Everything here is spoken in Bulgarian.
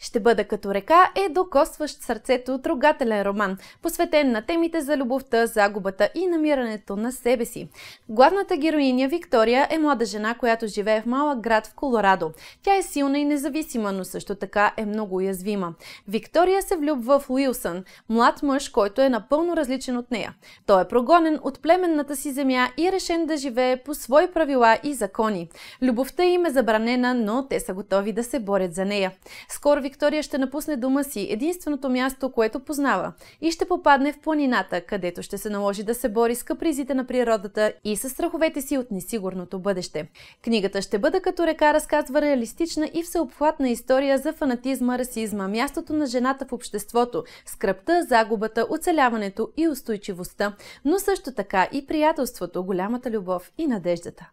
Ще бъда като река е докосващ сърцето от рогателен роман, посветен на темите за любовта, загубата и намирането на себе си. Главната героиня Виктория е млада жена, която живее в малък град в Колорадо. Тя е силна и независима, но също така е много уязвима. Виктория се влюбва в Уилсън, млад мъж, който е напълно различен от нея. Той е прогонен от племенната си земя и е решен да живее по свои правила и закони. Любовта им е забранена, но те са готови да се борят за нея. Скоро Виктория ще напусне дома си, единственото място, което познава, и ще попадне в планината, където ще се наложи да се бори с капризите на природата и с страховете си от несигурното бъдеще. Книгата ще бъде като река разказва реалистична и всеобхватна история за фанатизма, расизма, мястото на жената в обществото, скръпта, загубата, оцеляването и устойчивостта, но също така и приятелството, голямата любов и надеждата.